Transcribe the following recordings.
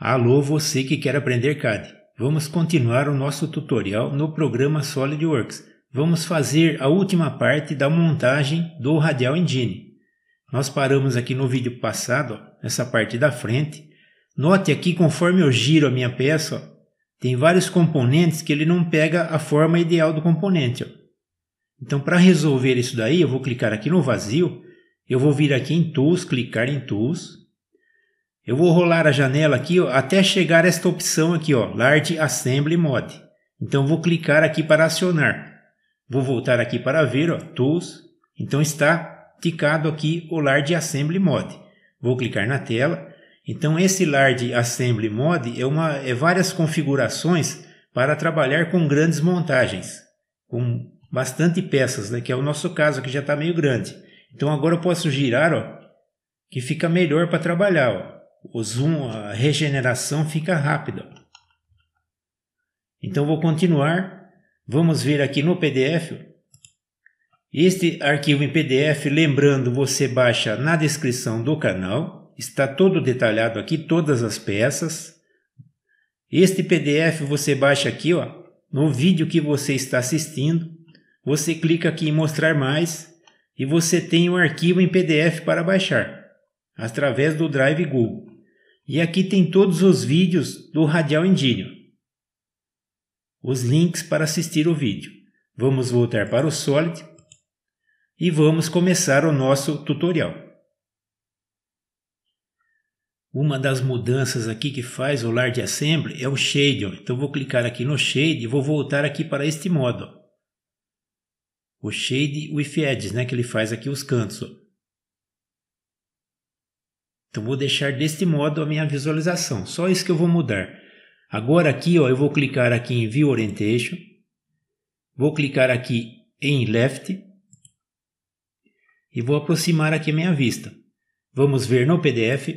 Alô, você que quer aprender CAD. Vamos continuar o nosso tutorial no programa SolidWorks. Vamos fazer a última parte da montagem do Radial Engine. Nós paramos aqui no vídeo passado, nessa parte da frente. Note aqui, conforme eu giro a minha peça, ó, tem vários componentes que ele não pega a forma ideal do componente. Ó. Então, para resolver isso daí, eu vou clicar aqui no vazio. Eu vou vir aqui em Tools, clicar em Tools eu vou rolar a janela aqui ó, até chegar esta opção aqui, ó, Large Assembly Mode. Então vou clicar aqui para acionar. Vou voltar aqui para ver, ó, Tools. Então está ticado aqui o Large Assembly Mode. Vou clicar na tela. Então esse Large Assembly Mode é, uma, é várias configurações para trabalhar com grandes montagens, com bastante peças, né, que é o nosso caso que já está meio grande. Então agora eu posso girar, ó, que fica melhor para trabalhar. Ó o zoom, a regeneração fica rápida. Então vou continuar. Vamos ver aqui no PDF. Este arquivo em PDF, lembrando, você baixa na descrição do canal. Está todo detalhado aqui, todas as peças. Este PDF você baixa aqui, ó, no vídeo que você está assistindo. Você clica aqui em mostrar mais e você tem o um arquivo em PDF para baixar através do Drive Google. E aqui tem todos os vídeos do Radial Indínio. Os links para assistir o vídeo. Vamos voltar para o Solid e vamos começar o nosso tutorial. Uma das mudanças aqui que faz o Large Assembly é o Shade. Então vou clicar aqui no Shade e vou voltar aqui para este modo. O Shade with Edges, né, que ele faz aqui os cantos. Então vou deixar deste modo a minha visualização, só isso que eu vou mudar. Agora aqui ó, eu vou clicar aqui em View Orientation, vou clicar aqui em Left e vou aproximar aqui a minha vista. Vamos ver no PDF.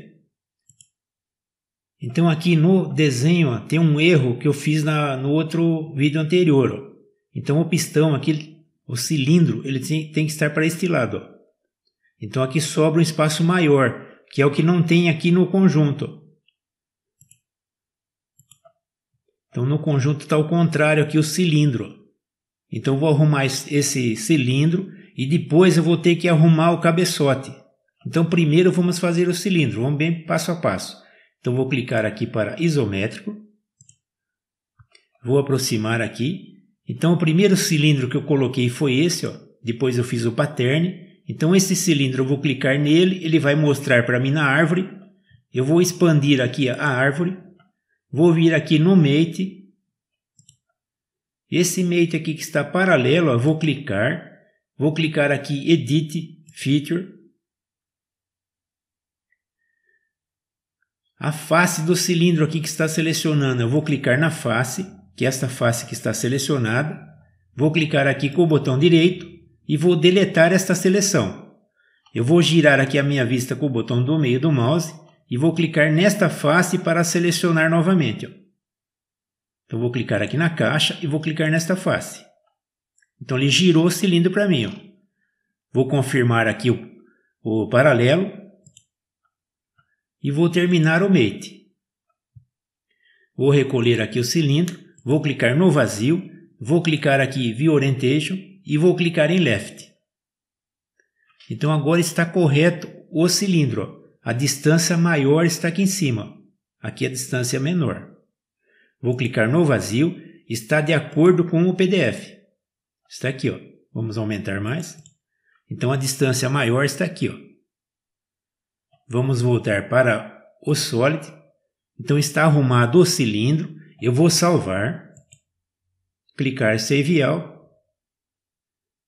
Então aqui no desenho ó, tem um erro que eu fiz na, no outro vídeo anterior. Ó. Então o pistão aqui, o cilindro, ele tem, tem que estar para este lado. Então aqui sobra um espaço maior que é o que não tem aqui no conjunto. Então, no conjunto está o contrário aqui, o cilindro. Então, vou arrumar esse cilindro e depois eu vou ter que arrumar o cabeçote. Então, primeiro vamos fazer o cilindro, vamos bem passo a passo. Então, vou clicar aqui para isométrico. Vou aproximar aqui. Então, o primeiro cilindro que eu coloquei foi esse, ó. depois eu fiz o pattern. Então esse cilindro eu vou clicar nele, ele vai mostrar para mim na árvore. Eu vou expandir aqui a árvore. Vou vir aqui no Mate. Esse Mate aqui que está paralelo, eu vou clicar. Vou clicar aqui Edit Feature. A face do cilindro aqui que está selecionando, eu vou clicar na face, que é esta face que está selecionada. Vou clicar aqui com o botão direito e vou deletar esta seleção. Eu vou girar aqui a minha vista com o botão do meio do mouse e vou clicar nesta face para selecionar novamente. Então vou clicar aqui na caixa e vou clicar nesta face. Então ele girou o cilindro para mim. Vou confirmar aqui o, o paralelo e vou terminar o mate. Vou recolher aqui o cilindro, vou clicar no vazio, vou clicar aqui via orientation e vou clicar em Left. Então agora está correto o cilindro. A distância maior está aqui em cima. Aqui a distância é menor. Vou clicar no vazio. Está de acordo com o PDF. Está aqui, ó. Vamos aumentar mais. Então a distância maior está aqui, ó. Vamos voltar para o Solid. Então está arrumado o cilindro. Eu vou salvar. Clicar Save All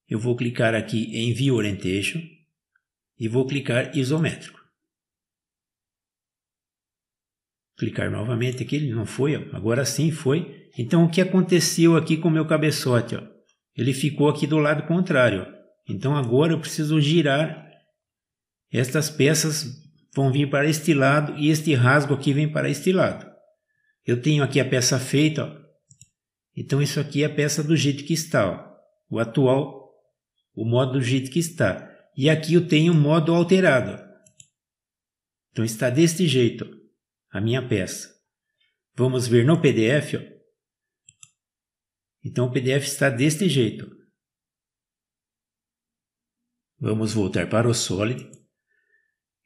eu vou clicar aqui em View Orientation e vou clicar Isométrico. Clicar novamente aqui, ele não foi, agora sim foi. Então o que aconteceu aqui com o meu cabeçote? Ó? Ele ficou aqui do lado contrário. Ó. Então agora eu preciso girar. Estas peças vão vir para este lado e este rasgo aqui vem para este lado. Eu tenho aqui a peça feita. Ó. Então isso aqui é a peça do jeito que está. O atual o modo do jeito que está. E aqui eu tenho o modo alterado. Então está deste jeito a minha peça. Vamos ver no PDF. Ó. Então o PDF está deste jeito. Vamos voltar para o Solid.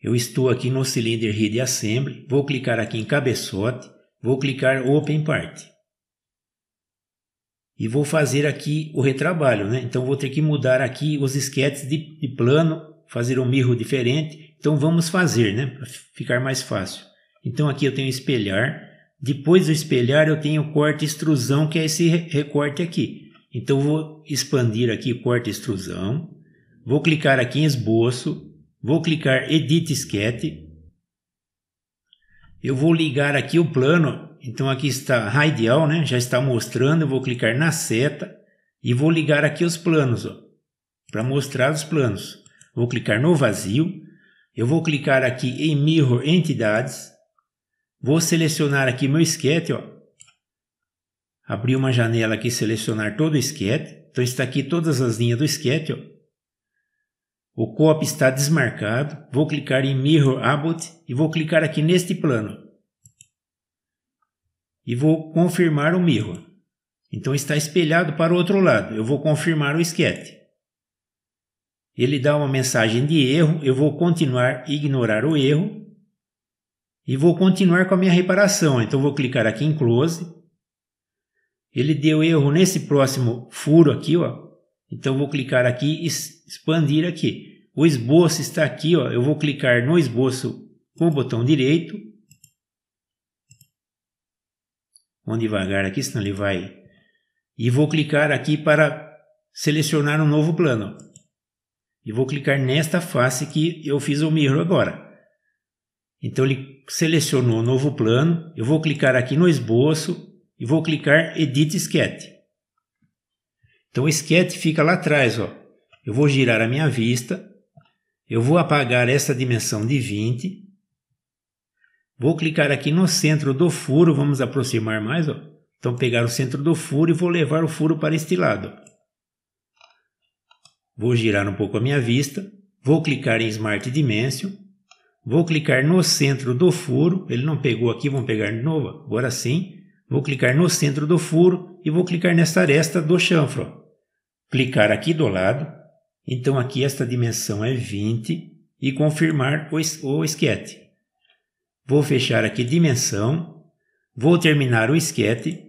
Eu estou aqui no Cylinder Head Assembly. Vou clicar aqui em cabeçote. Vou clicar Open Part e vou fazer aqui o retrabalho, né? Então vou ter que mudar aqui os esquetes de, de plano, fazer um mirro diferente. Então vamos fazer, né? Para ficar mais fácil. Então aqui eu tenho espelhar. Depois do espelhar eu tenho corte extrusão, que é esse recorte aqui. Então vou expandir aqui corte extrusão. Vou clicar aqui em esboço. Vou clicar edit esquete. Eu vou ligar aqui o plano então aqui está radial, né? Já está mostrando, eu vou clicar na seta e vou ligar aqui os planos, ó, para mostrar os planos. Vou clicar no vazio, eu vou clicar aqui em Mirror Entidades, vou selecionar aqui meu esquete, ó, abrir uma janela aqui selecionar todo o esquete, então está aqui todas as linhas do esquete, ó. o copy está desmarcado, vou clicar em Mirror Abbot e vou clicar aqui neste plano e vou confirmar o mirror. Então está espelhado para o outro lado. Eu vou confirmar o esquete. Ele dá uma mensagem de erro, eu vou continuar ignorar o erro e vou continuar com a minha reparação. Então vou clicar aqui em close. Ele deu erro nesse próximo furo aqui, ó. Então vou clicar aqui e expandir aqui. O esboço está aqui, ó. Eu vou clicar no esboço com o botão direito Vamos devagar aqui, senão ele vai. E vou clicar aqui para selecionar um novo plano. E vou clicar nesta face que eu fiz o mirror agora. Então ele selecionou o novo plano. Eu vou clicar aqui no esboço e vou clicar Edit Sketch. Então o sketch fica lá atrás. Ó. Eu vou girar a minha vista. Eu vou apagar essa dimensão de 20 Vou clicar aqui no centro do furo, vamos aproximar mais. Ó. Então pegar o centro do furo e vou levar o furo para este lado. Vou girar um pouco a minha vista, vou clicar em Smart Dimension, vou clicar no centro do furo, ele não pegou aqui, vamos pegar de novo, agora sim. Vou clicar no centro do furo e vou clicar nesta aresta do chanfro. Ó. Clicar aqui do lado, então aqui esta dimensão é 20 e confirmar o, o esquete. Vou fechar aqui dimensão. Vou terminar o esquete.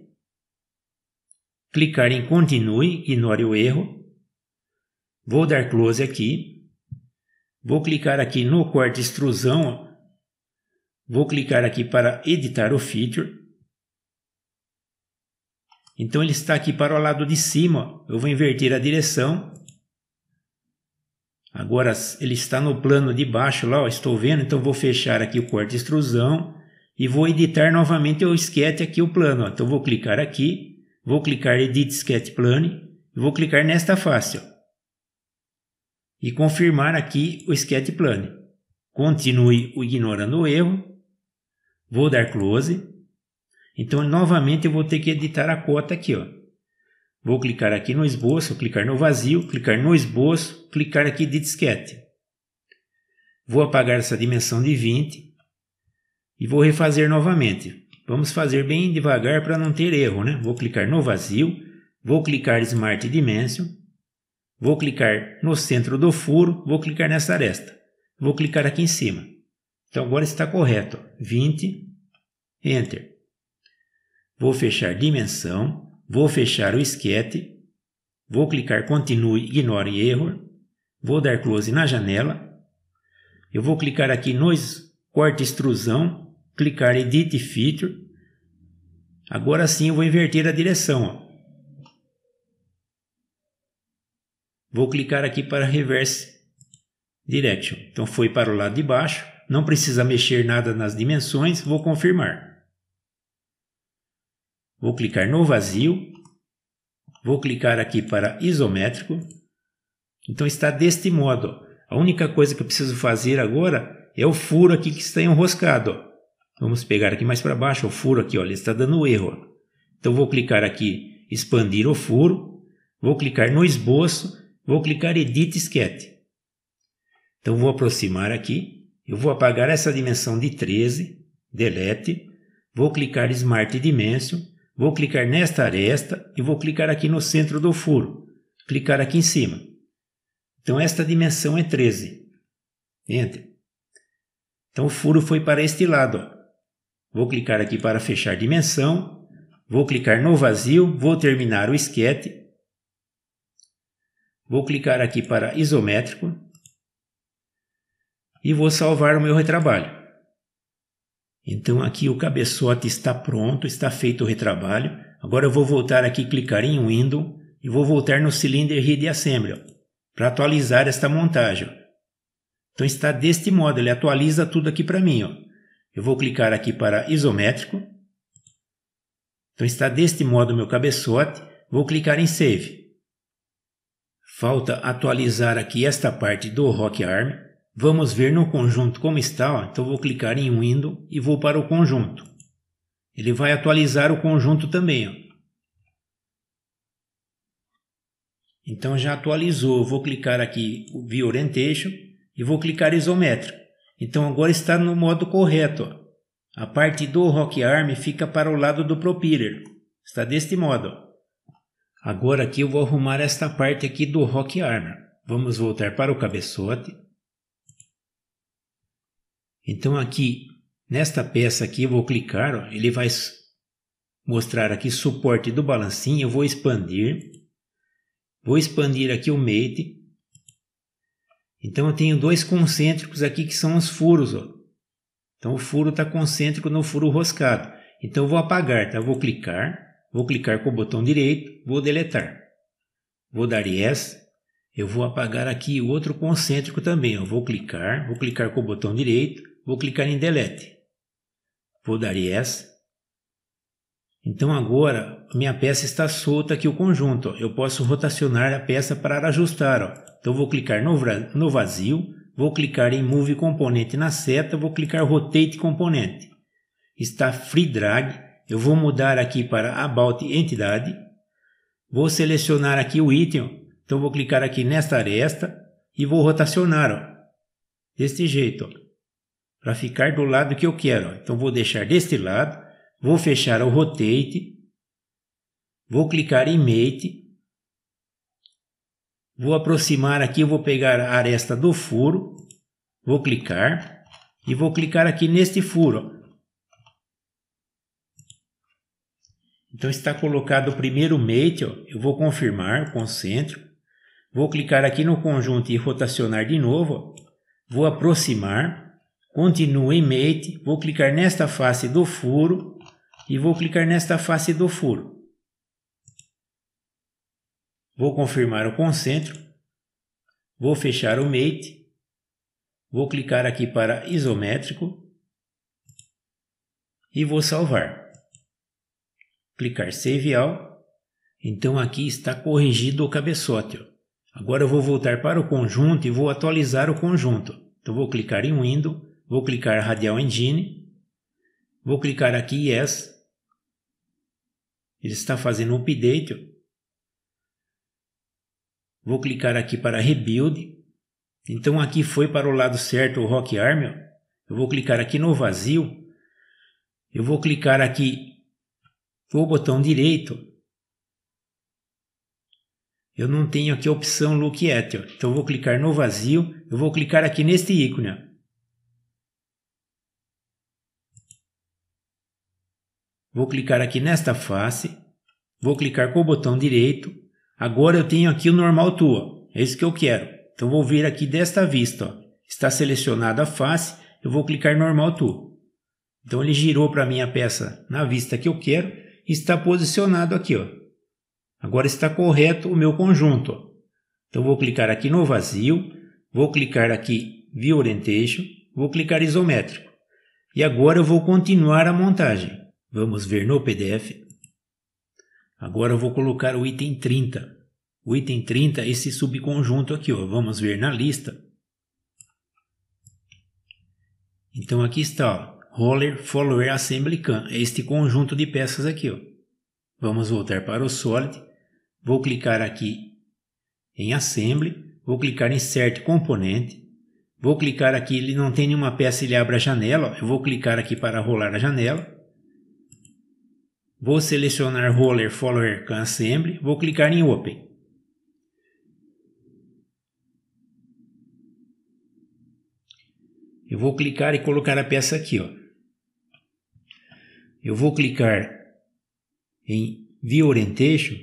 Clicar em continue, ignore o erro. Vou dar close aqui. Vou clicar aqui no corte extrusão. Vou clicar aqui para editar o feature. Então ele está aqui para o lado de cima. Eu vou inverter a direção Agora ele está no plano de baixo lá, ó, estou vendo, então vou fechar aqui o corte extrusão e vou editar novamente o sketch aqui o plano. Ó. Então vou clicar aqui, vou clicar Edit Sketch Plane, vou clicar nesta face ó, e confirmar aqui o sketch plane. Continue ignorando o erro, vou dar Close. Então novamente eu vou ter que editar a cota aqui, ó. Vou clicar aqui no esboço, clicar no vazio, clicar no esboço, clicar aqui de disquete. Vou apagar essa dimensão de 20 e vou refazer novamente. Vamos fazer bem devagar para não ter erro, né? Vou clicar no vazio, vou clicar Smart Dimension, vou clicar no centro do furo, vou clicar nessa aresta. Vou clicar aqui em cima. Então agora está correto, 20, Enter. Vou fechar dimensão, Vou fechar o esquete. Vou clicar continue, ignore Erro. Vou dar close na janela. Eu vou clicar aqui nos corte extrusão, clicar edit feature. Agora sim eu vou inverter a direção. Ó. Vou clicar aqui para reverse direction. Então foi para o lado de baixo. Não precisa mexer nada nas dimensões. Vou confirmar. Vou clicar no vazio. Vou clicar aqui para isométrico. Então está deste modo. A única coisa que eu preciso fazer agora é o furo aqui que está enroscado. Vamos pegar aqui mais para baixo o furo aqui, olha, está dando erro. Então vou clicar aqui expandir o furo. Vou clicar no esboço. Vou clicar edit sketch. Então vou aproximar aqui. Eu vou apagar essa dimensão de 13. Delete. Vou clicar Smart Dimension. Vou clicar nesta aresta e vou clicar aqui no centro do furo. Clicar aqui em cima. Então esta dimensão é 13. Enter. Então o furo foi para este lado. Ó. Vou clicar aqui para fechar dimensão. Vou clicar no vazio. Vou terminar o esquete. Vou clicar aqui para isométrico. E vou salvar o meu retrabalho. Então aqui o cabeçote está pronto, está feito o retrabalho. Agora eu vou voltar aqui, clicar em Window e vou voltar no Cylinder Head Assembly para atualizar esta montagem. Então está deste modo, ele atualiza tudo aqui para mim. Ó. Eu vou clicar aqui para isométrico. Então está deste modo o meu cabeçote. Vou clicar em Save. Falta atualizar aqui esta parte do Rock Arm. Vamos ver no conjunto como está, então vou clicar em Window e vou para o conjunto. Ele vai atualizar o conjunto também. Ó. Então já atualizou, vou clicar aqui View Orientation e vou clicar Isométrico. Então agora está no modo correto. Ó. A parte do Rock Arm fica para o lado do Propeller. Está deste modo. Ó. Agora aqui eu vou arrumar esta parte aqui do Rock Arm. Vamos voltar para o cabeçote então aqui, nesta peça aqui, eu vou clicar, ó, ele vai mostrar aqui suporte do balancinho, eu vou expandir. Vou expandir aqui o mate. Então eu tenho dois concêntricos aqui que são os furos, ó. Então o furo está concêntrico no furo roscado. Então eu vou apagar, tá? Eu vou clicar, vou clicar com o botão direito, vou deletar. Vou dar yes. Eu vou apagar aqui o outro concêntrico também. Eu vou clicar, vou clicar com o botão direito, Vou clicar em delete. Vou dar yes. Então agora minha peça está solta aqui o conjunto. Eu posso rotacionar a peça para ajustar. Então vou clicar no, no vazio, vou clicar em Move Componente na seta, vou clicar Rotate Componente. Está Free Drag. Eu vou mudar aqui para About Entidade. Vou selecionar aqui o item. Então vou clicar aqui nesta aresta e vou rotacionar. Deste jeito para ficar do lado que eu quero. Então vou deixar deste lado, vou fechar o rotate, vou clicar em mate, vou aproximar aqui, vou pegar a aresta do furo, vou clicar e vou clicar aqui neste furo. Então está colocado o primeiro mate, ó. eu vou confirmar o concentro, vou clicar aqui no conjunto e rotacionar de novo, ó. vou aproximar, Continuo em Mate, vou clicar nesta face do furo e vou clicar nesta face do furo. Vou confirmar o concentro, vou fechar o Mate, vou clicar aqui para isométrico e vou salvar. Clicar Save All, então aqui está corrigido o cabeçote. Ó. Agora eu vou voltar para o conjunto e vou atualizar o conjunto. Então vou clicar em Window, Vou clicar Radial Engine. Vou clicar aqui Yes. Ele está fazendo um update. Vou clicar aqui para Rebuild. Então aqui foi para o lado certo o Rock Arm. Eu vou clicar aqui no vazio. Eu vou clicar aqui no botão direito. Eu não tenho aqui a opção Look At. Então eu vou clicar no vazio. Eu vou clicar aqui neste ícone. Ó. Vou clicar aqui nesta face. Vou clicar com o botão direito. Agora eu tenho aqui o normal tua. É isso que eu quero. Então vou vir aqui desta vista. Ó. Está selecionada a face. Eu vou clicar normal tua. Então ele girou para a minha peça na vista que eu quero. E está posicionado aqui. Ó. Agora está correto o meu conjunto. Ó. Então vou clicar aqui no vazio. Vou clicar aqui View Orientation. Vou clicar isométrico. E agora eu vou continuar a montagem. Vamos ver no PDF. Agora eu vou colocar o item 30. O item 30 é esse subconjunto aqui, ó. vamos ver na lista. Então aqui está, ó, Roller Follower Assembly Can, é este conjunto de peças aqui. Ó. Vamos voltar para o Solid, vou clicar aqui em Assembly, vou clicar em Insert Componente, vou clicar aqui, ele não tem nenhuma peça, ele abre a janela, ó. eu vou clicar aqui para rolar a janela, Vou selecionar Roller Follower Can Assembly, vou clicar em Open. Eu vou clicar e colocar a peça aqui. Ó. Eu vou clicar em View Orientation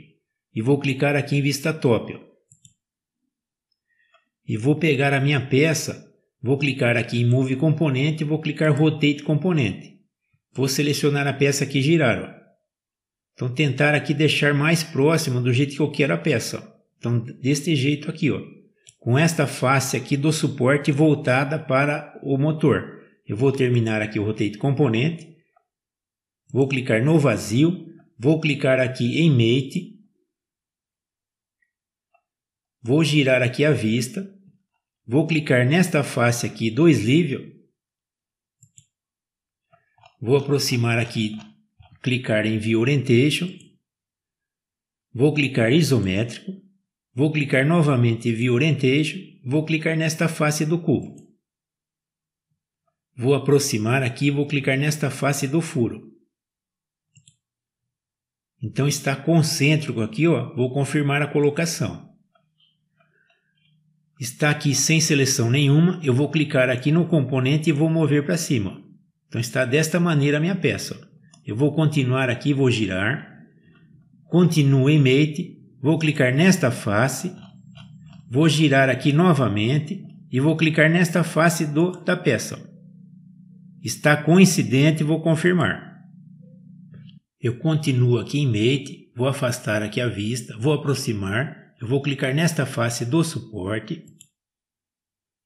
e vou clicar aqui em Vista Top. Ó. E vou pegar a minha peça, vou clicar aqui em Move Componente e vou clicar Rotate Componente. Vou selecionar a peça que girar. Ó. Então tentar aqui deixar mais próximo do jeito que eu quero a peça. Ó. Então deste jeito aqui, ó, com esta face aqui do suporte voltada para o motor. Eu vou terminar aqui o Rotate Componente, vou clicar no vazio, vou clicar aqui em Mate, vou girar aqui a vista, vou clicar nesta face aqui do sleeve, vou aproximar aqui clicar em View Orientation, vou clicar Isométrico, vou clicar novamente em View Orientation, vou clicar nesta face do cubo. Vou aproximar aqui e vou clicar nesta face do furo. Então está concêntrico aqui, ó, vou confirmar a colocação. Está aqui sem seleção nenhuma, eu vou clicar aqui no componente e vou mover para cima. Então está desta maneira a minha peça. Eu vou continuar aqui, vou girar. mate, vou clicar nesta face, vou girar aqui novamente e vou clicar nesta face do, da peça. Está coincidente, vou confirmar. Eu continuo aqui em Mate, vou afastar aqui a vista, vou aproximar, eu vou clicar nesta face do suporte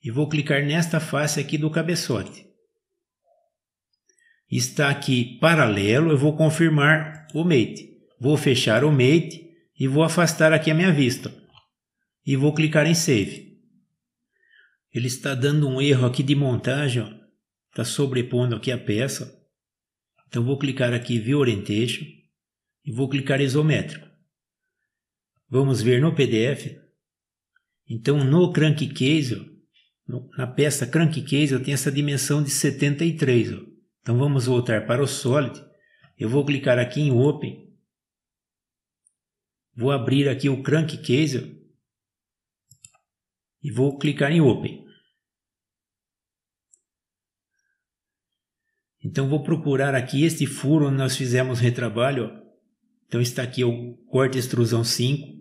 e vou clicar nesta face aqui do cabeçote está aqui paralelo, eu vou confirmar o mate. Vou fechar o mate e vou afastar aqui a minha vista. E vou clicar em save. Ele está dando um erro aqui de montagem, ó. está sobrepondo aqui a peça. Então vou clicar aqui View Orientation e vou clicar isométrico. Vamos ver no PDF. Então no crankcase, ó, na peça crankcase, eu tenho essa dimensão de 73. Ó. Então vamos voltar para o Solid. Eu vou clicar aqui em Open. Vou abrir aqui o Crankcase e vou clicar em Open. Então vou procurar aqui este furo onde nós fizemos retrabalho. Então está aqui o corte extrusão 5.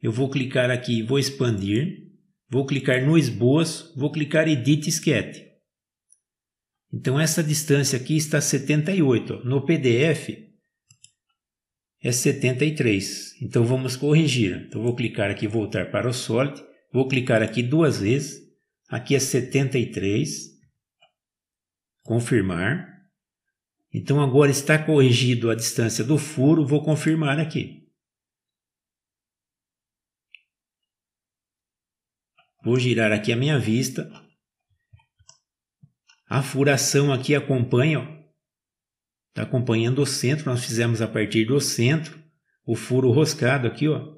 Eu vou clicar aqui e vou expandir. Vou clicar no esboço, vou clicar edit sketch. Então essa distância aqui está 78, no PDF é 73. Então vamos corrigir. Então vou clicar aqui voltar para o Solid, vou clicar aqui duas vezes. Aqui é 73. Confirmar. Então agora está corrigido a distância do furo, vou confirmar aqui. Vou girar aqui a minha vista. A furação aqui acompanha, está acompanhando o centro. Nós fizemos a partir do centro o furo roscado aqui, ó.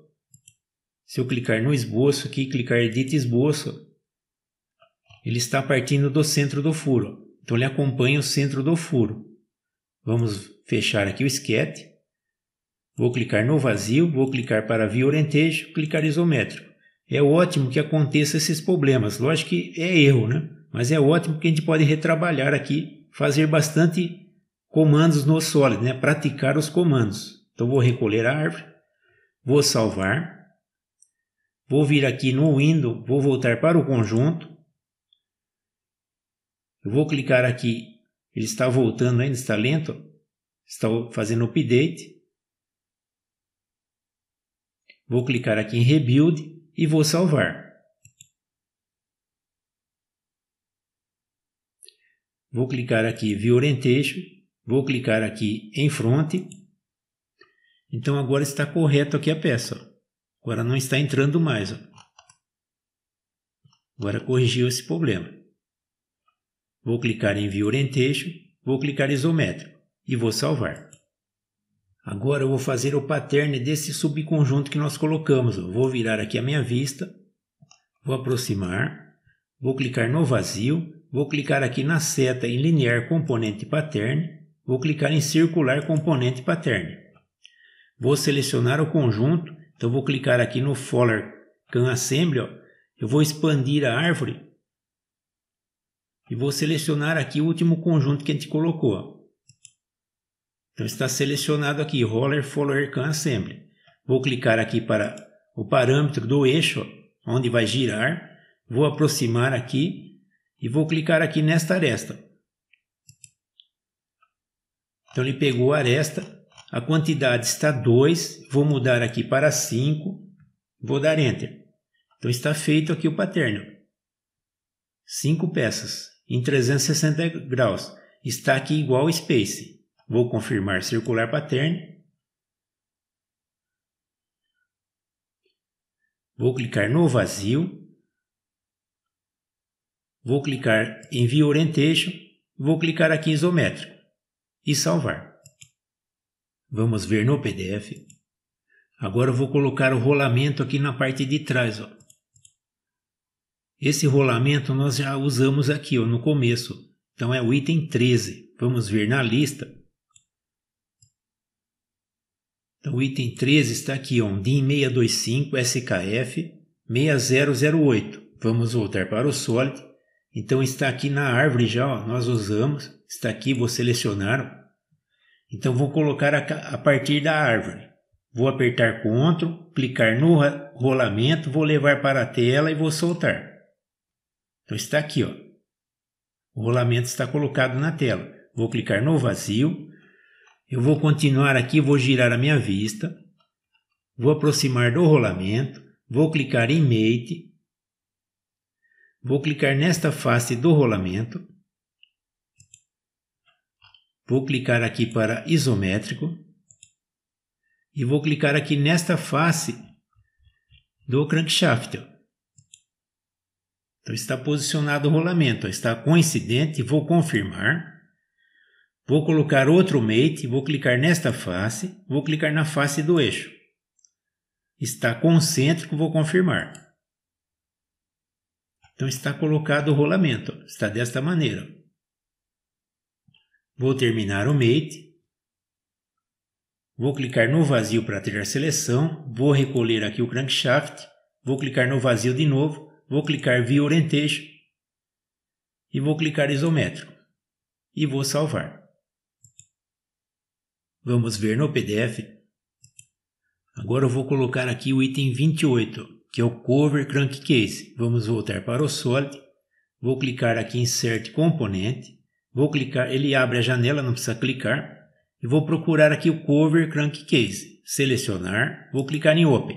Se eu clicar no esboço aqui, clicar edit esboço, ele está partindo do centro do furo. Então ele acompanha o centro do furo. Vamos fechar aqui o sketch. Vou clicar no vazio, vou clicar para viorentejo, orientejo, clicar isométrico é ótimo que aconteça esses problemas. Lógico que é erro, né? Mas é ótimo que a gente pode retrabalhar aqui, fazer bastante comandos no sólido, né? Praticar os comandos. Então vou recolher a árvore, vou salvar, vou vir aqui no window, vou voltar para o conjunto. Eu vou clicar aqui, ele está voltando ainda, está lento, está fazendo update. Vou clicar aqui em rebuild e vou salvar. Vou clicar aqui View Orientation, vou clicar aqui em Front. Então agora está correto aqui a peça. Agora não está entrando mais. Agora corrigiu esse problema. Vou clicar em View Orientation, vou clicar em Isométrico e vou salvar. Agora eu vou fazer o pattern desse subconjunto que nós colocamos. Eu vou virar aqui a minha vista, vou aproximar, vou clicar no vazio, vou clicar aqui na seta em linear componente pattern, vou clicar em circular componente pattern. Vou selecionar o conjunto, então vou clicar aqui no Folder Can Assembly, ó. eu vou expandir a árvore e vou selecionar aqui o último conjunto que a gente colocou. Ó. Então está selecionado aqui Roller Follower Can Assembly. Vou clicar aqui para o parâmetro do eixo onde vai girar. Vou aproximar aqui e vou clicar aqui nesta aresta. Então ele pegou a aresta. A quantidade está 2. Vou mudar aqui para 5. Vou dar Enter. Então está feito aqui o paterno. 5 peças em 360 graus. Está aqui igual Space. Vou confirmar circular pattern. Vou clicar no vazio. Vou clicar em Via Orientation. Vou clicar aqui em Isométrico e salvar. Vamos ver no PDF. Agora eu vou colocar o rolamento aqui na parte de trás. Ó. Esse rolamento nós já usamos aqui ó, no começo. Então é o item 13. Vamos ver na lista então, o item 13 está aqui, ó, DIN 625 SKF 6008. Vamos voltar para o Solid. Então, está aqui na árvore já, ó, nós usamos. Está aqui, vou selecionar. Então, vou colocar a, a partir da árvore. Vou apertar CTRL, clicar no rolamento, vou levar para a tela e vou soltar. Então está aqui, ó. O rolamento está colocado na tela. Vou clicar no vazio, eu vou continuar aqui, vou girar a minha vista, vou aproximar do rolamento, vou clicar em Mate, vou clicar nesta face do rolamento, vou clicar aqui para isométrico e vou clicar aqui nesta face do crankshaft. Então está posicionado o rolamento, está coincidente, vou confirmar. Vou colocar outro mate, vou clicar nesta face, vou clicar na face do eixo. Está concêntrico, vou confirmar. Então está colocado o rolamento, está desta maneira. Vou terminar o mate. Vou clicar no vazio para ter a seleção, vou recolher aqui o crankshaft, vou clicar no vazio de novo, vou clicar via orientation e vou clicar isométrico e vou salvar. Vamos ver no PDF. Agora eu vou colocar aqui o item 28, que é o Cover Crankcase. Vamos voltar para o Solid. Vou clicar aqui em Insert Componente. Vou clicar, ele abre a janela, não precisa clicar. E vou procurar aqui o Cover Crankcase. Selecionar, vou clicar em Open.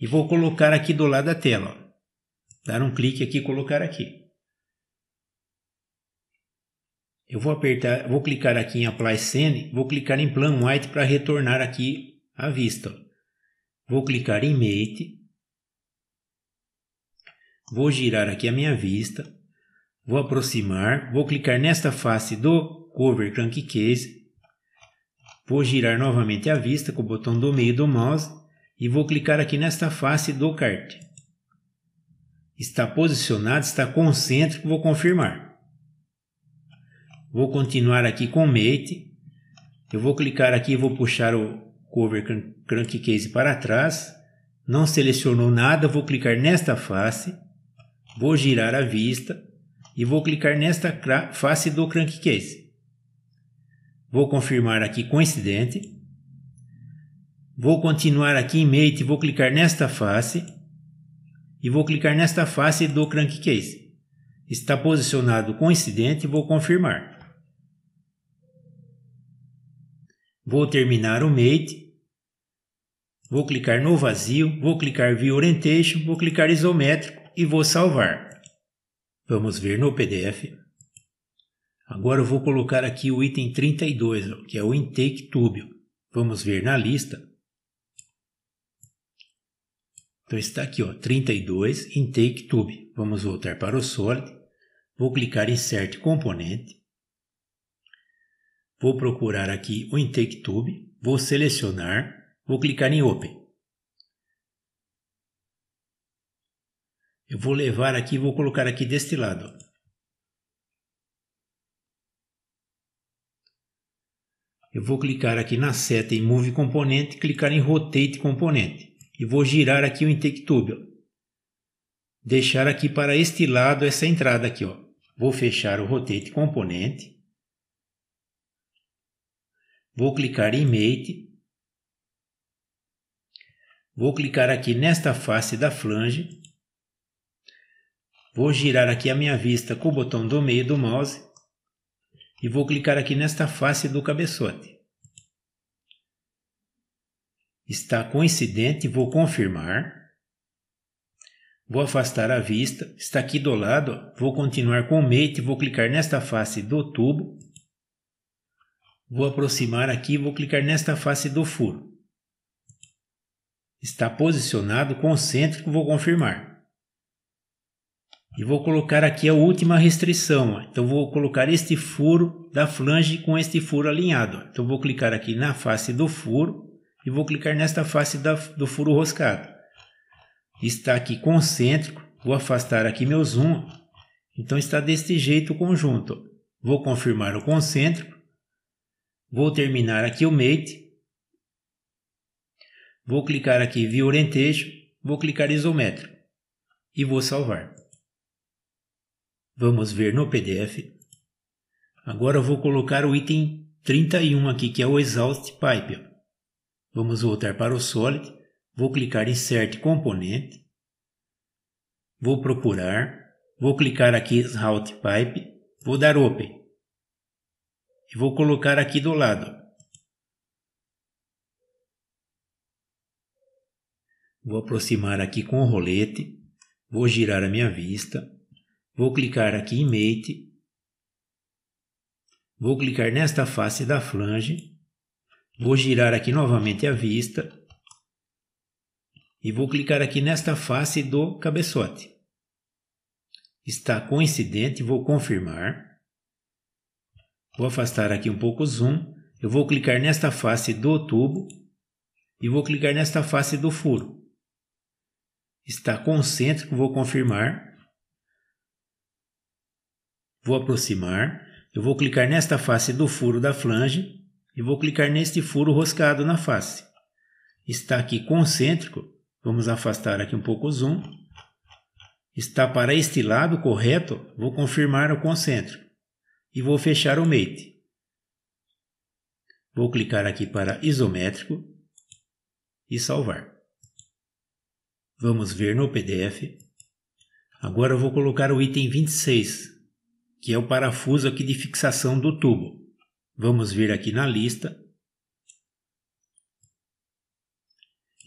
E vou colocar aqui do lado da tela. Ó. Dar um clique aqui e colocar aqui. Eu vou apertar, vou clicar aqui em Apply Scene, vou clicar em Plan White para retornar aqui a vista. Vou clicar em Mate. Vou girar aqui a minha vista. Vou aproximar, vou clicar nesta face do Cover Case. Vou girar novamente a vista com o botão do meio do mouse e vou clicar aqui nesta face do cart. Está posicionado, está concêntrico, vou confirmar. Vou continuar aqui com o Mate. Eu vou clicar aqui e vou puxar o cover crankcase para trás. Não selecionou nada, vou clicar nesta face. Vou girar a vista e vou clicar nesta face do crankcase. Vou confirmar aqui coincidente. Vou continuar aqui em Mate, vou clicar nesta face e vou clicar nesta face do crankcase. Está posicionado coincidente, vou confirmar. Vou terminar o Mate. Vou clicar no vazio, vou clicar View Orientation, vou clicar Isométrico e vou salvar. Vamos ver no PDF. Agora eu vou colocar aqui o item 32, que é o Intake Tube. Vamos ver na lista. Então está aqui, ó, 32 Intake Tube. Vamos voltar para o Solid. Vou clicar em Insert Componente. Vou procurar aqui o Intake Tube, vou selecionar, vou clicar em Open. Eu vou levar aqui, vou colocar aqui deste lado. Eu vou clicar aqui na seta em Move Componente, clicar em Rotate Componente. E vou girar aqui o Intake Tube. Ó. Deixar aqui para este lado essa entrada aqui. Ó. Vou fechar o Rotate Componente. Vou clicar em Mate. Vou clicar aqui nesta face da flange. Vou girar aqui a minha vista com o botão do meio do mouse. E vou clicar aqui nesta face do cabeçote. Está coincidente, vou confirmar. Vou afastar a vista, está aqui do lado, vou continuar com o Mate, vou clicar nesta face do tubo Vou aproximar aqui e vou clicar nesta face do furo. Está posicionado concêntrico, vou confirmar. E vou colocar aqui a última restrição. Então vou colocar este furo da flange com este furo alinhado. Então vou clicar aqui na face do furo e vou clicar nesta face do furo roscado. Está aqui concêntrico, vou afastar aqui meu zoom. Então está deste jeito o conjunto. Vou confirmar o concêntrico Vou terminar aqui o Mate. Vou clicar aqui View Orientation. Vou clicar em Isométrico. E vou salvar. Vamos ver no PDF. Agora eu vou colocar o item 31 aqui, que é o Exhaust Pipe. Vamos voltar para o Solid. Vou clicar em Insert Componente. Vou procurar. Vou clicar aqui Route Pipe. Vou dar Open e vou colocar aqui do lado. Vou aproximar aqui com o rolete, vou girar a minha vista, vou clicar aqui em Mate, vou clicar nesta face da flange, vou girar aqui novamente a vista e vou clicar aqui nesta face do cabeçote. Está coincidente, vou confirmar. Vou afastar aqui um pouco o zoom. Eu vou clicar nesta face do tubo e vou clicar nesta face do furo. Está concêntrico, vou confirmar. Vou aproximar. Eu vou clicar nesta face do furo da flange e vou clicar neste furo roscado na face. Está aqui concêntrico. Vamos afastar aqui um pouco o zoom. Está para este lado correto. Vou confirmar o concêntrico e vou fechar o Mate. Vou clicar aqui para isométrico e salvar. Vamos ver no PDF. Agora eu vou colocar o item 26, que é o parafuso aqui de fixação do tubo. Vamos ver aqui na lista.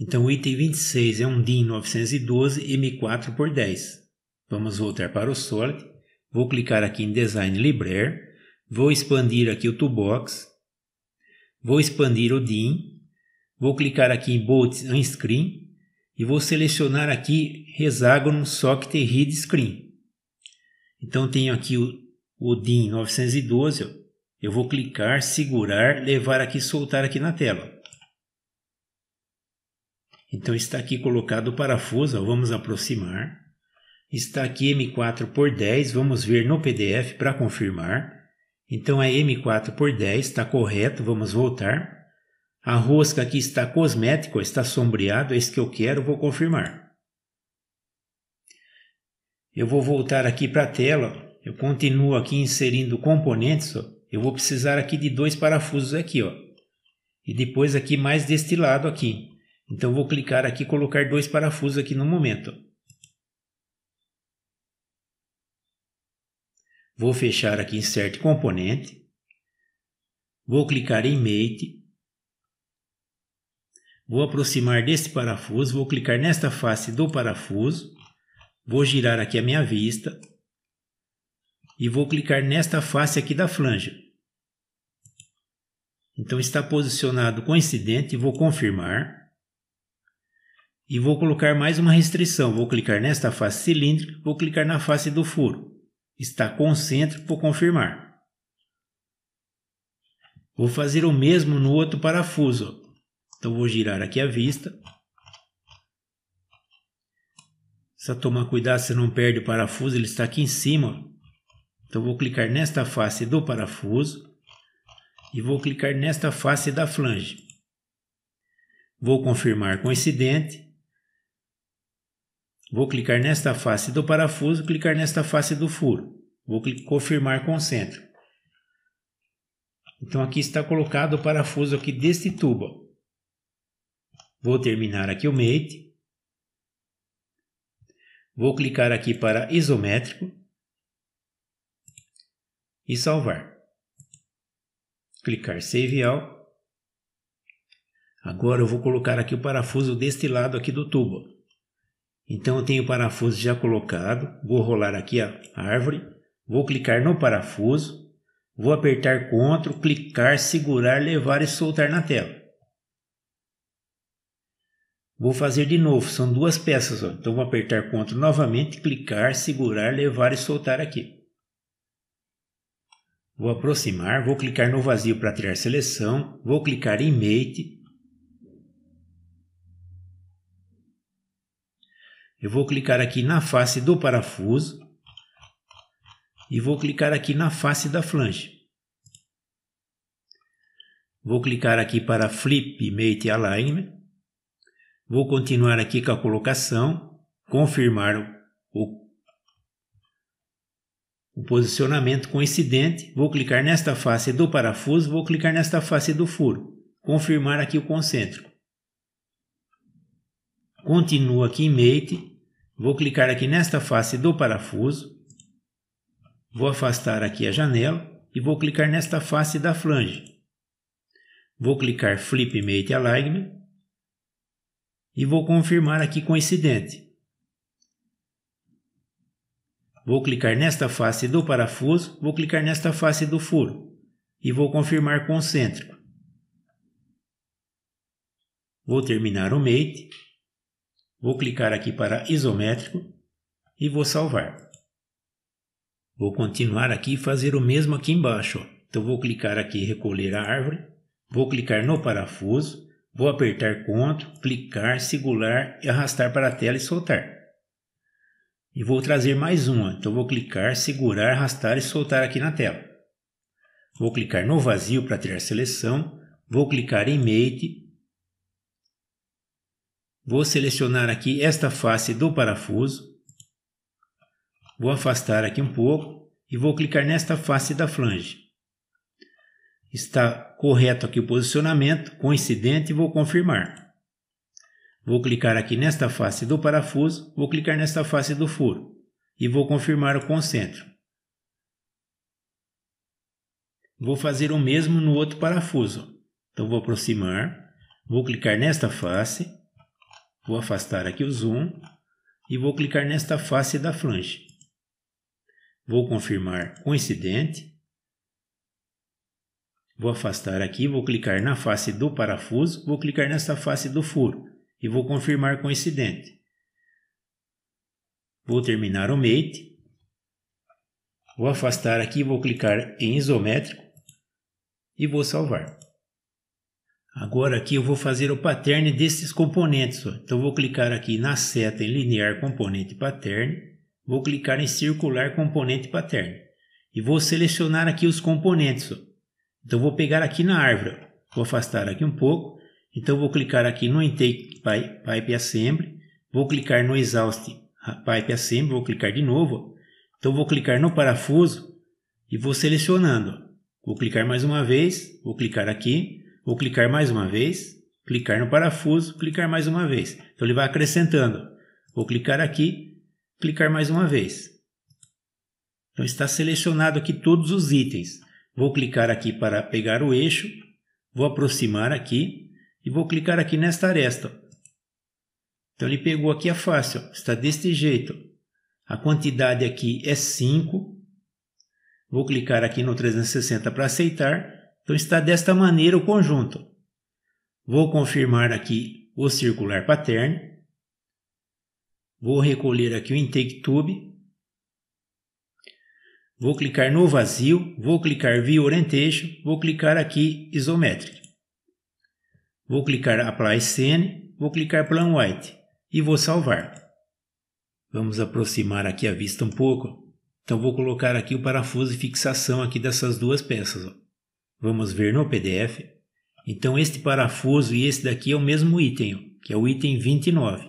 Então o item 26 é um DIN 912 M4 por 10. Vamos voltar para o Solid Vou clicar aqui em Design Library. Vou expandir aqui o Toolbox. Vou expandir o DIN. Vou clicar aqui em Bolt on Screen. E vou selecionar aqui Hexagon Socket Read Screen. Então tenho aqui o, o DIN 912. Ó. Eu vou clicar, segurar, levar aqui e soltar aqui na tela. Então está aqui colocado o parafuso, ó. vamos aproximar. Está aqui M4 por 10, vamos ver no PDF para confirmar. Então é M4 por 10, está correto, vamos voltar. A rosca aqui está cosmética, está sombreado, é isso que eu quero, vou confirmar. Eu vou voltar aqui para a tela, eu continuo aqui inserindo componentes, ó. eu vou precisar aqui de dois parafusos aqui, ó. e depois aqui mais deste lado aqui. Então vou clicar aqui e colocar dois parafusos aqui no momento. Vou fechar aqui Insert Componente. Vou clicar em Mate. Vou aproximar desse parafuso, vou clicar nesta face do parafuso. Vou girar aqui a minha vista. E vou clicar nesta face aqui da flange. Então está posicionado coincidente, vou confirmar. E vou colocar mais uma restrição, vou clicar nesta face cilíndrica, vou clicar na face do furo está concêntrico por confirmar. Vou fazer o mesmo no outro parafuso. Então vou girar aqui a vista. Só tomar cuidado se não perde o parafuso, ele está aqui em cima. Então vou clicar nesta face do parafuso e vou clicar nesta face da flange. Vou confirmar com esse dente Vou clicar nesta face do parafuso, clicar nesta face do furo. Vou confirmar com o centro. Então aqui está colocado o parafuso aqui deste tubo. Vou terminar aqui o mate. Vou clicar aqui para isométrico e salvar. Clicar Save All. Agora eu vou colocar aqui o parafuso deste lado aqui do tubo. Então eu tenho o parafuso já colocado, vou rolar aqui a árvore, vou clicar no parafuso, vou apertar CTRL, clicar, segurar, levar e soltar na tela. Vou fazer de novo, são duas peças, ó. então vou apertar CTRL novamente, clicar, segurar, levar e soltar aqui. Vou aproximar, vou clicar no vazio para tirar seleção, vou clicar em Mate, Eu vou clicar aqui na face do parafuso e vou clicar aqui na face da flange. Vou clicar aqui para Flip Mate Alignment. Vou continuar aqui com a colocação, confirmar o, o posicionamento coincidente. Vou clicar nesta face do parafuso, vou clicar nesta face do furo, confirmar aqui o concêntrico. Continuo aqui em Mate. Vou clicar aqui nesta face do parafuso. Vou afastar aqui a janela e vou clicar nesta face da flange. Vou clicar Flip Mate Alignment e vou confirmar aqui coincidente. Vou clicar nesta face do parafuso, vou clicar nesta face do furo e vou confirmar concêntrico. Vou terminar o mate Vou clicar aqui para isométrico e vou salvar. Vou continuar aqui e fazer o mesmo aqui embaixo. Então vou clicar aqui recolher a árvore, vou clicar no parafuso, vou apertar CTRL, clicar, segurar e arrastar para a tela e soltar. E vou trazer mais uma, então vou clicar, segurar, arrastar e soltar aqui na tela. Vou clicar no vazio para tirar seleção, vou clicar em Mate, Vou selecionar aqui esta face do parafuso. Vou afastar aqui um pouco e vou clicar nesta face da flange. Está correto aqui o posicionamento, coincidente, e vou confirmar. Vou clicar aqui nesta face do parafuso, vou clicar nesta face do furo e vou confirmar o concentro. Vou fazer o mesmo no outro parafuso. Então vou aproximar, vou clicar nesta face, Vou afastar aqui o zoom e vou clicar nesta face da flange. Vou confirmar coincidente. Vou afastar aqui, vou clicar na face do parafuso, vou clicar nesta face do furo e vou confirmar coincidente. Vou terminar o mate. Vou afastar aqui, vou clicar em isométrico e vou salvar. Agora aqui eu vou fazer o pattern desses componentes. Ó. Então vou clicar aqui na seta em linear componente pattern, vou clicar em circular componente pattern e vou selecionar aqui os componentes. Ó. Então vou pegar aqui na árvore, ó. vou afastar aqui um pouco, então vou clicar aqui no intake pipe assembly, vou clicar no exhaust ah, pipe assembly, vou clicar de novo, então vou clicar no parafuso e vou selecionando. Vou clicar mais uma vez, vou clicar aqui, Vou clicar mais uma vez, clicar no parafuso, clicar mais uma vez. Então ele vai acrescentando. Vou clicar aqui, clicar mais uma vez. Então está selecionado aqui todos os itens. Vou clicar aqui para pegar o eixo, vou aproximar aqui e vou clicar aqui nesta aresta. Então ele pegou aqui a face, ó. está deste jeito. A quantidade aqui é 5. Vou clicar aqui no 360 para aceitar então está desta maneira o conjunto. Vou confirmar aqui o circular pattern. Vou recolher aqui o intake tube. Vou clicar no vazio, vou clicar view orientation, vou clicar aqui isometric. Vou clicar apply scene, vou clicar plan white e vou salvar. Vamos aproximar aqui a vista um pouco. Então vou colocar aqui o parafuso de fixação aqui dessas duas peças. Ó. Vamos ver no PDF. Então este parafuso e esse daqui é o mesmo item, que é o item 29.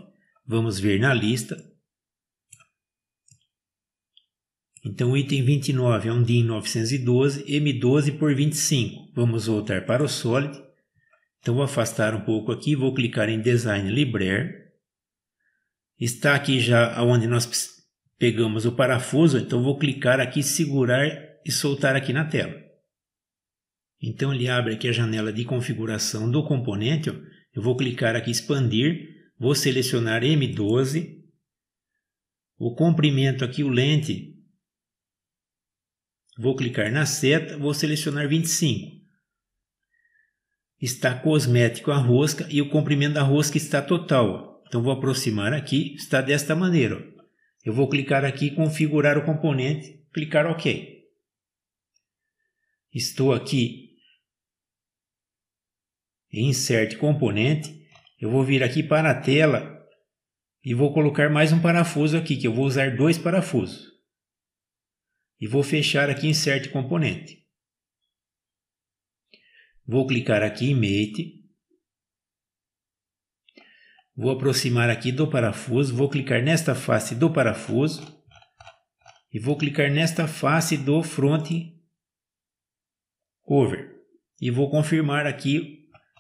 Vamos ver na lista. Então o item 29 é um DIN 912, M12 por 25. Vamos voltar para o Solid. Então vou afastar um pouco aqui, vou clicar em Design Library. Está aqui já onde nós pegamos o parafuso, então vou clicar aqui, segurar e soltar aqui na tela. Então ele abre aqui a janela de configuração do componente. Ó. Eu vou clicar aqui expandir, vou selecionar M12, o comprimento aqui, o lente, vou clicar na seta, vou selecionar 25. Está cosmético a rosca e o comprimento da rosca está total. Então vou aproximar aqui, está desta maneira. Eu vou clicar aqui, configurar o componente, clicar OK. Estou aqui e insert componente, eu vou vir aqui para a tela e vou colocar mais um parafuso aqui, que eu vou usar dois parafusos. E vou fechar aqui insert componente. Vou clicar aqui em mate. Vou aproximar aqui do parafuso, vou clicar nesta face do parafuso e vou clicar nesta face do front cover e vou confirmar aqui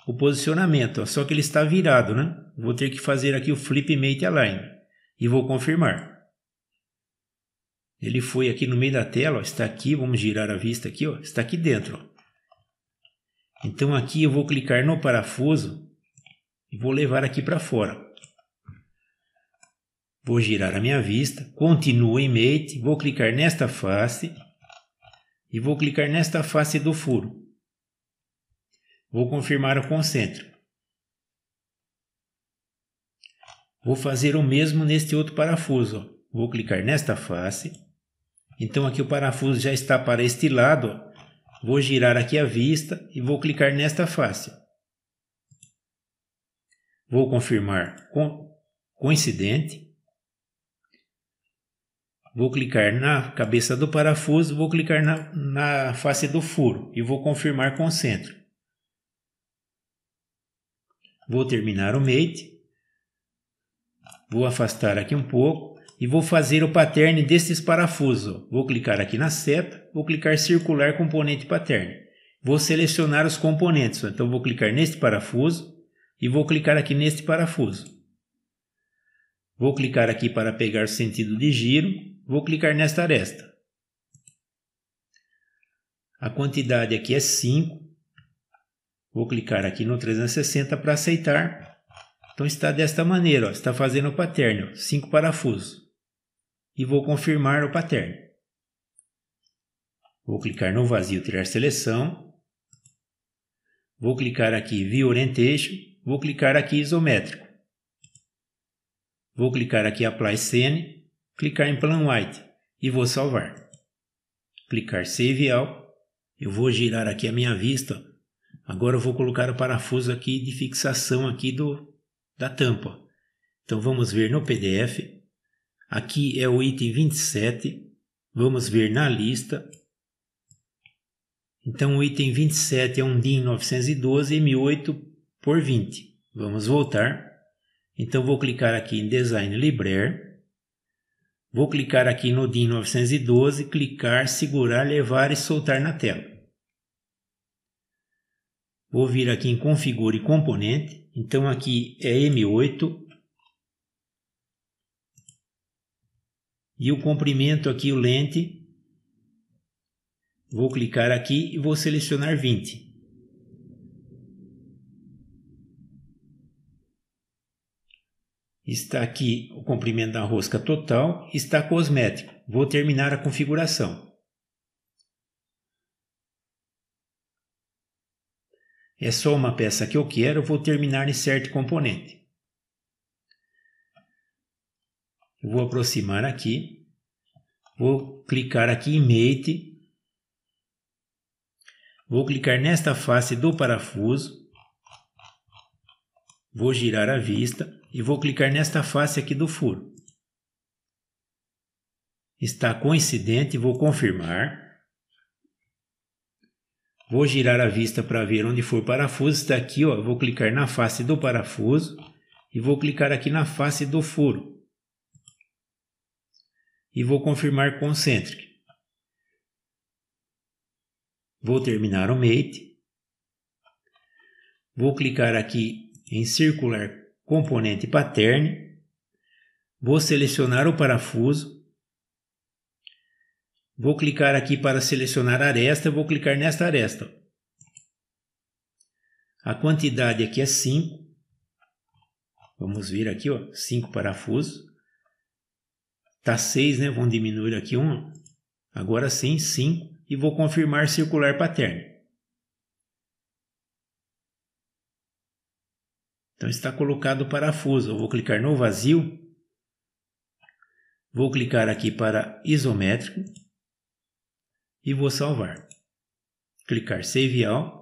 o posicionamento, só que ele está virado, né? Vou ter que fazer aqui o flip mate align e vou confirmar. Ele foi aqui no meio da tela, ó, está aqui, vamos girar a vista aqui, ó, está aqui dentro. Ó. Então aqui eu vou clicar no parafuso e vou levar aqui para fora. Vou girar a minha vista, continuo em mate, vou clicar nesta face e vou clicar nesta face do furo. Vou confirmar o concêntrico. Vou fazer o mesmo neste outro parafuso. Vou clicar nesta face. Então aqui o parafuso já está para este lado. Vou girar aqui a vista e vou clicar nesta face. Vou confirmar coincidente. Vou clicar na cabeça do parafuso, vou clicar na, na face do furo e vou confirmar concentro. Vou terminar o mate. Vou afastar aqui um pouco e vou fazer o pattern destes parafusos. Vou clicar aqui na seta, vou clicar circular componente pattern. Vou selecionar os componentes, então vou clicar neste parafuso e vou clicar aqui neste parafuso. Vou clicar aqui para pegar o sentido de giro, vou clicar nesta aresta. A quantidade aqui é 5, Vou clicar aqui no 360 para aceitar. Então está desta maneira, ó, está fazendo o pattern, 5 parafusos. E vou confirmar o pattern. Vou clicar no vazio, tirar seleção. Vou clicar aqui View Orientation. Vou clicar aqui Isométrico. Vou clicar aqui Apply Scene. Clicar em Plan White. E vou salvar. Clicar Save All. Eu vou girar aqui a minha vista Agora eu vou colocar o parafuso aqui de fixação aqui do, da tampa. Então vamos ver no PDF. Aqui é o item 27. Vamos ver na lista. Então o item 27 é um DIN 912 M8 por 20. Vamos voltar. Então vou clicar aqui em Design Library. Vou clicar aqui no DIN 912, clicar, segurar, levar e soltar na tela. Vou vir aqui em configure componente. Então aqui é M8. E o comprimento aqui, o lente. Vou clicar aqui e vou selecionar 20. Está aqui o comprimento da rosca total, está cosmético. Vou terminar a configuração. É só uma peça que eu quero, vou terminar em certo componente. Eu vou aproximar aqui, vou clicar aqui em Mate, vou clicar nesta face do parafuso, vou girar a vista e vou clicar nesta face aqui do furo. Está coincidente, vou confirmar. Vou girar a vista para ver onde for parafuso. Está aqui, ó. Vou clicar na face do parafuso e vou clicar aqui na face do furo. E vou confirmar concêntrico. Vou terminar o mate. Vou clicar aqui em circular componente pattern. Vou selecionar o parafuso Vou clicar aqui para selecionar aresta, vou clicar nesta aresta. A quantidade aqui é 5. Vamos ver aqui, ó, 5 parafusos. Tá 6, né? Vamos diminuir aqui um. Agora sim, 5 e vou confirmar circular paterno. Então está colocado o parafuso. Eu vou clicar no vazio. Vou clicar aqui para isométrico e vou salvar. Clicar Save All.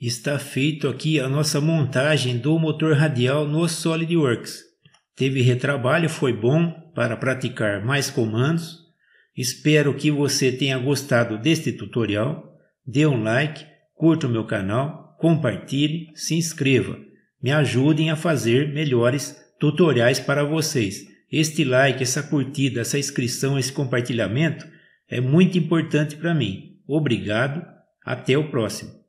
Está feito aqui a nossa montagem do motor radial no SolidWorks. Teve retrabalho, foi bom para praticar mais comandos. Espero que você tenha gostado deste tutorial. Dê um like, curta o meu canal, compartilhe, se inscreva. Me ajudem a fazer melhores tutoriais para vocês. Este like, essa curtida, essa inscrição, esse compartilhamento é muito importante para mim. Obrigado, até o próximo.